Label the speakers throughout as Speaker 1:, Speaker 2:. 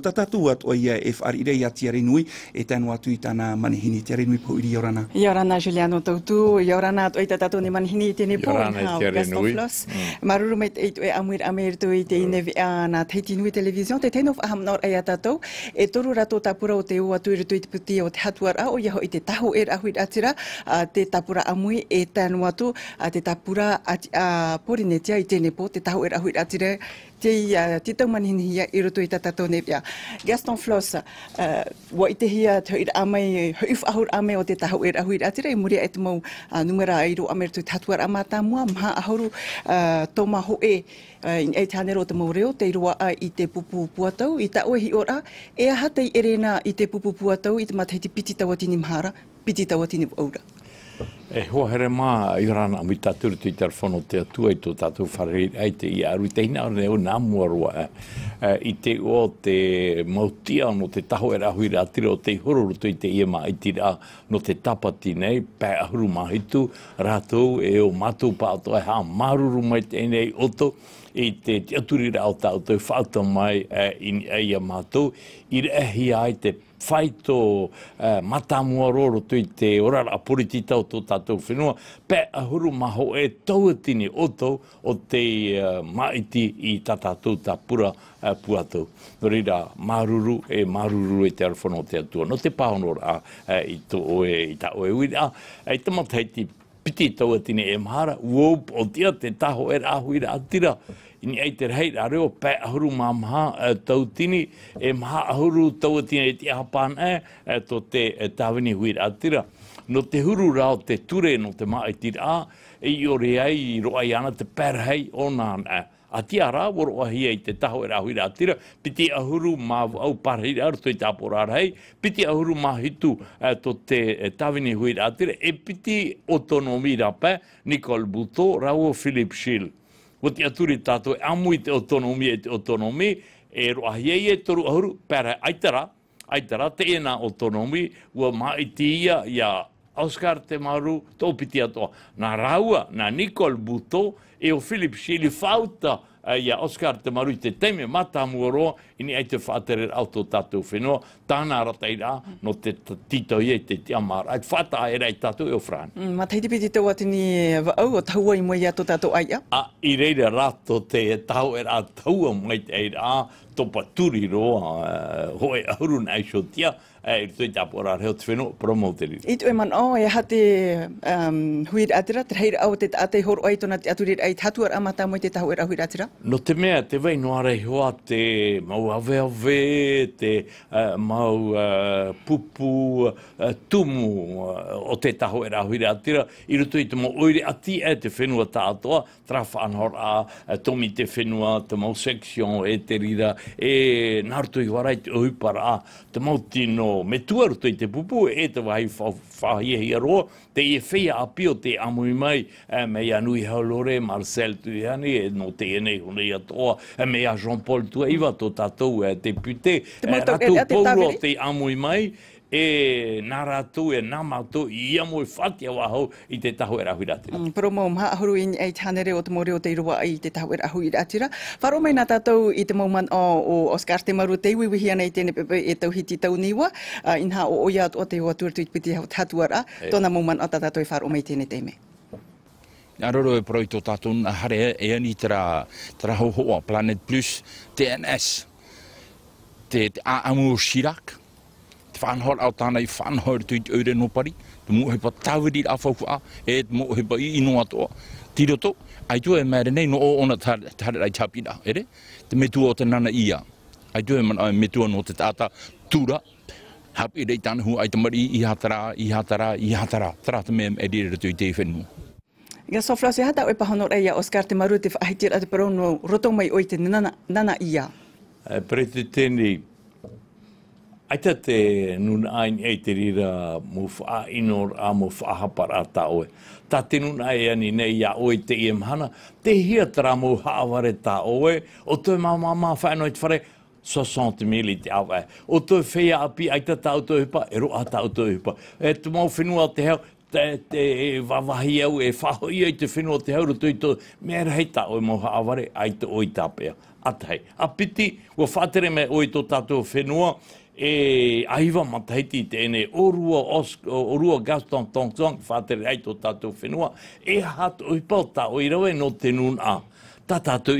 Speaker 1: tatatu atu ai a FR ire ia tia renui e tanu atu i tana manihini tia renui pou iri iorana. Iorana Juliano Tautu, iorana atu i e tatatu ni manihini i tene pou. Iorana e tia renui. Mm. Maruru mai te eitu e amuir amir tu i te ine mm. vea na teiti nui televizion te tenu aham nor ai e atatou e toru rato tapura o te ua tu iru tuit puti o te hatuar au iaho i te tahu e rahuit atira te tapura amui e tanu atu te tapura porinetia i tene pou te tahu e rahuit atira te ia uh, te tau manini hia i roto tatou ne pia. Gaston Floss, uh, wa i te hia te hoira amai, hoifu ahur amai o te taho e rahu i i muri a e uh, numera iru ro amai rato i tatua mua, maha ahuru uh, tō maho e uh, te hanero o te mau reo, te iroa a i te pupu puatau, i ta oehi ora, e aha te i erena i te pupu puatau i te matahiti piti tawatini mahara, piti tawatini aura.
Speaker 2: E hoa here mā, i rāna, mi tātura tui telefono te atua i tō tātou whare ai te i aru, te hina ane o nā mua rua, eh, eh, i te o te mautia no te taho e rahu i rātira o te hororo tui te ia mā i tira no te tapati nei, pē ahuru mahitu, rātou e o mātou pātou e hā maruru mai te enei oto, i te te aturi rā o tātou whātou mai uh, in eia eh, mātou, i re ahi ai te whaito uh, matamua roro tui te orara apuriti tau tō tātou whenua, pē ahuru maho e tauatini o tau o te maiti i tā tātou tā pura uh, puatou. No maruru e maruru e te arafono o te atua. No te pāhonora uh, i tō oe, i tā oe wira, uh, i tamatai te piti taua e tine e mahara, wop, o tia te taho e rahu i atira, ini ai te rei, a reo pē ahuru mā maha e, tau tini, e maha ahuru taua tine e te ahapan e, e tō te e, tāwini hui ra atira. No te huru rao te ture, no te maa i tira, e i ore ai, i roa i ana te perhei hei, o nā nā a ti a rā waro ahi e te taho e rā hui rā tira, piti ahuru mā au parhi rā rato i tāpura rā piti ahuru mā hitu to te tawini hui rā tira, e piti otonomi rā pē, Nicole Buto, rā o Philip Schill. Wo te aturi tātou, e amu i te otonomi e te otonomi, e ro ahi e e toru ahuru, pēra aitara, aitara te e nā otonomi, wa mā i ti ia, ia Oscar te maru, tō piti atoa. Nā Raua, nā Nicole Buto, e o Philip Schill, fauta, fauta, uh, ya Oscar te maru te teme mata muoro i te whātere rau tō tātou whenua, tāna aratai no te tito i e te te amara. Ai whāta e rei tātou e o Fran.
Speaker 1: Mm, ma teitipi eh, te tau atini e au o taua i mo ia to tatou ai a?
Speaker 2: A i reire rā te e tau e rā taua mai te ai topa turi roa eh, hoi ahuru na aisho tia e eh, iru tui tapu ora reo te promo te riri.
Speaker 1: I tue man o oh, e ha um, huir atira, te heira au te ate hor oi tona te aturir ai tatu ar amata mo te tahu era huir atira?
Speaker 2: No te mea te vei no arei hoa te mau ave ave, te eh, mau pupu tumu o te tahu era huir atira, iru tui te mo oire ati e te whenua tātoa, trafa anhor a tomi te whenua, te mau seksion e te rira, e nartu i warai te uipara a te mauti no me tuaru tui te pupu e te wahi whahiehi a roa te e whea a pio te amui mai e, me ia nui haulore Marcel tu e ani e no te ene hune i atoa e me ia Jean-Paul tu e iwa tō tatou e te pute te e, e- te amui mai e nā rātou e nā mātou i ia mō i whati a wāhau i te tahu e rahu i rātira.
Speaker 1: Mm, pero mō mā ahuru i ei tānere o te mōreo te irua i te tahu e rahu i rātira. Whāro mai nā tātou i te mōman o, o Oscar te maru te iwiwi hiana i tēne pepe e tau hiti tau niwa. Uh, inha o oia o te hua tuatui te piti hau tātuara. Hey. Tōna mōman o tātou i e whāro mai tēne teime.
Speaker 2: Nā roro e proi tō tātou nā hare e ani tera, tera hohoa Planet Plus TNS. Te, te, te, a, amu shirak whanhor au tānei whanhor tui te ure nopari, te mo hepa tawiri a whauku a, e te mo hepa i inoa toa, tiroto, ai tu e mere nei no o ona tare rai tapira, ere, te metua o te nana ia, ai tu e mana ai metua no te tata tura, hap i rei tānehu ai te mari i hatara, i hatara, i hatara, tara te mea e rire tui te i whenua.
Speaker 1: Ia so flasi hata oe pahono reia o skarte maru a te parono roto oi te nana ia.
Speaker 2: E Pre te tēnei, Aita te nun ai e te rira mu wha inor a mu wha hapara a ta oe. Ta te nun ai ani nei a oe te i mhana, te hia tra mu haaware ta oe, o toi ma ma ma wha anoi te whare, 60 mili te awa. O toi whea api, aita ta o toi hupa, e ro a ta o toi hupa. E tu mau whenua te heo, te, te e wawahi au, e whaho ia i te whenua te heo, rotu i toi, mea hei ta oe mu haaware, aita oi ta Atai, a piti, ua whatere me oi to tatou whenua, e aiva mataiti tēne, o rua, Oscar, o Gaston Tong Tong, whātere ai tō tātou e hat oipau tā oirawe no tenun a. Tā tātou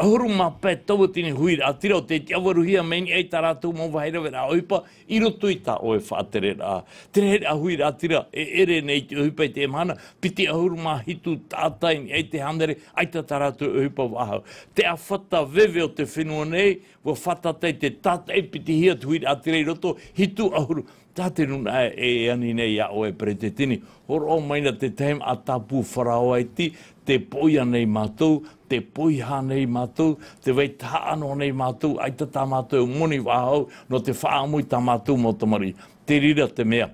Speaker 2: ahuru mā pē tau tini hui, a tira o te te awaruhia meni ei tā rātou mō vahaira vera oipa, i roto i tā oe whātere rā. Tere here a hui rā tira e ere nei te oipa i te emhana, piti ahuru mā hitu tātai ni ei te handere, ai tā tā rātou ohipa vahau. Te a veve o te whenua nei, wa whata te tātai piti hia tu hui rā tira i roto, hitu ahuru tate nuna e ani nei e oe prete tini. Hor o maina te taim a tapu wharaoa i ti, te poia nei mātou, te poiha nei mātou, te vei taano nei mātou, ai te tā mātou moni wāhau, no te whaamui tā mātou mo tamari. Te rira Te rira te mea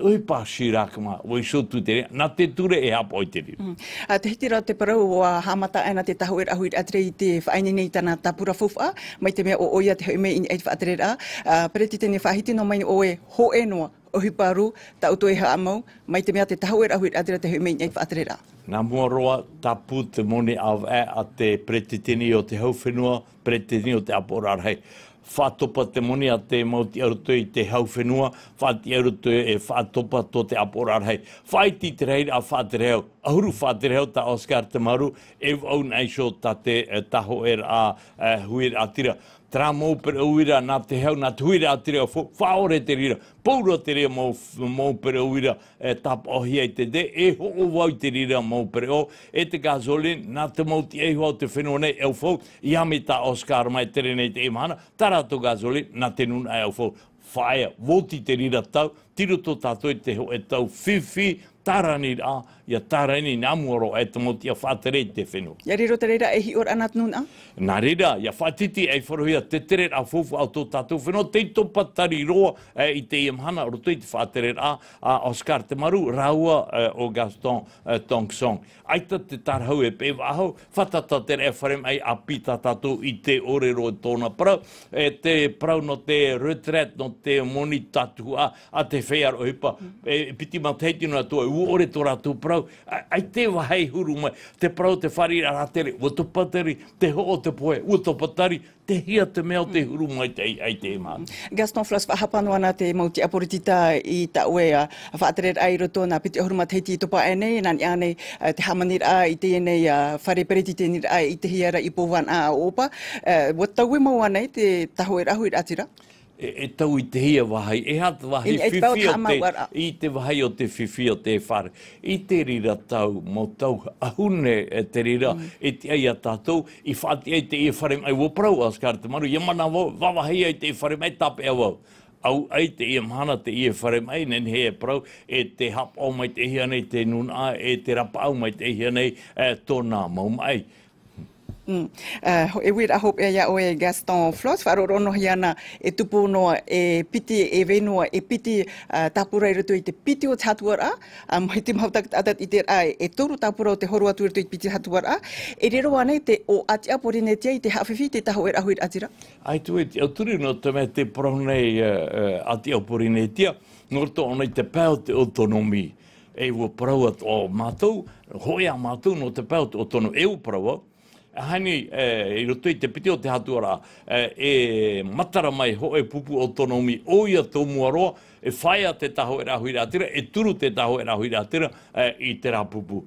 Speaker 2: oi pa shirakma wo so tu te na te ture e hapo i te riri
Speaker 1: mm. a te tira te pro o hamata ana te tahu era huit atre te faini nei tana tapura fufa mai te me o oia te me in eight atre a pre te ne fahiti no mai o e ho e no o hiparu ta uto e hamau mai te me te tahu era huit atre te me in eight atre a
Speaker 2: na moroa tapu te moni av e a te pre o te hau fenua pre o te apora whātopa te moni a te mauti aruto i te hauwhenua, whāti aruto e whātopa tō te aporar hei. Whaiti te rei a whāti reo, ahuru whāti reo ta Oscar Tamaru, e au nei tā te e taho er a e huir atira tra mo per uira na te hau na tuira atire o fo faore te rira pouro te rira mo mo per uira e tap o te de e ho o vai te rira mo per o e te gasolin na te mo te ho te fino nei e fo i amita oscar mai te rene te mana tara to gasolin na te nun e fo fire voti te rira tau tiro to tato e te ho e tau fifi tara ni ra, ia tara ni nga muro e tamo ti a whātere te whenu. Ia rero
Speaker 1: te reira e hi or anat nuna?
Speaker 2: Nā reira, ia whātiti e wharu hea te tere a fufu au tō tātou whenu, te to patari roa e, i te iamhana o rotoi te whātere ra, a Oscar te maru, raua e, o Gaston e, Tongsong. Aita te tarhau e pewa ahau, whatata te re wharem ai a pita tātou i te ore roa tōna prau, e te prau no te retret no te moni tātua a, te whear o hipa, e, e, piti ma teiti no atua, ore tō rātou prau. Ai te wahai huru mai, te prau te whari a rātere, ua tō patari, te ho o te poe, ua tō patari, te hia te mea o te huru mai te ai te ima.
Speaker 1: Gaston Flas, whahapanoa nā te mauti aporitita i tā ue a whātere ai roto nā piti ohuruma te hiti i topa e nei, nāni a nei te hamanir a i te e nei a whare periti te nir a i te hiara i pōwan a a opa. Wa tau e mau anei te tahoe rahoe atira?
Speaker 2: e, e tau i te hia wahai, e hat wahai e, fifi o te, i te wahai o te fifi te whare. I te rira tau, mo tau ahune e te rira, mm. e te ai a tātou, i whāti ai te i e whare mai wopraua, a skar te maru, i mana wau, wawahi ai te i e whare mai tāpe a wau. Au ai te i e mhana te i whare mai, nen he e prau, e te hap au mai te hianei, te nun a, e te rapa au mai te hianei, e tōnā mau mai.
Speaker 1: Mm. Uh, e wera hope ya e o e Gaston Floss faro ro no hiana e tupu no e piti e venua e piti uh, tapura i rutu i te piti o tatuara a um, mai te mautak atat i te ai e toru tapura o te horu atu i rutu i piti tatuara e rero ane te o ati apore ne tia i te hawhiwhi te taho e rahuir atira
Speaker 2: ai tu e tia turi no te me te prohne uh, ati apore ne tia ngorto ane te pēo te autonomi e wo praua o mātou hoi a no te pēo te autonomi e wo praua hani e eh, roto i te piti o te hatuara eh, e matara mai ho e pupu o tono mi o ia tō muaroa e whai a te taho e rahui rātira e turu te taho e rahui rātira e, i te rā pupu.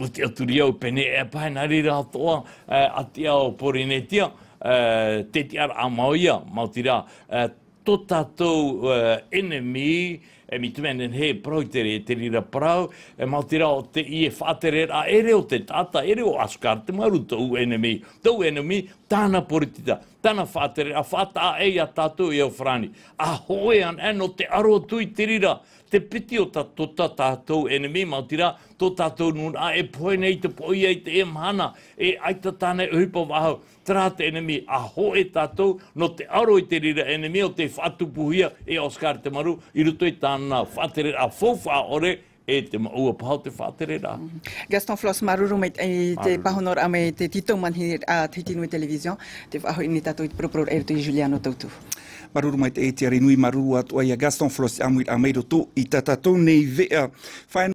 Speaker 2: O te aturi au pene e pahe nari rā toa a te au porinetia e, te tiara a maoia mautira e, tō tātou enemi e mi tmen he proiteri e te rira parau, e mau te te i e whātere, a ere o te tata, ere o askar, te maru tau enemi, tau enemi, tāna poritita, tāna whātere, a whāta a e a tātou e o whrani, a hoi an eno te aro tui te rira, te piti o tato ta tātou enemi, mau tō tātou nun, a e poe nei te poe ei te e mana, e aita tāne uhipa wahau, tra te enemi, a hoi tātou, no te aro i te rira enemi, o te whātupuhia e Oscar te maru, i ruto tāna ana whātere a fōwha ore e te maua pahau te whātere rā.
Speaker 1: Gaston Floss, maruru mai e te pahonor a mai te titou manhi a te tinui e televizion, te whahoi ni tatou i te proporor e rutu i Juliano Tautu. Maruru mai te e te arinui maruru atua i Gaston Floss a mui a mai roto i tatatou nei vea.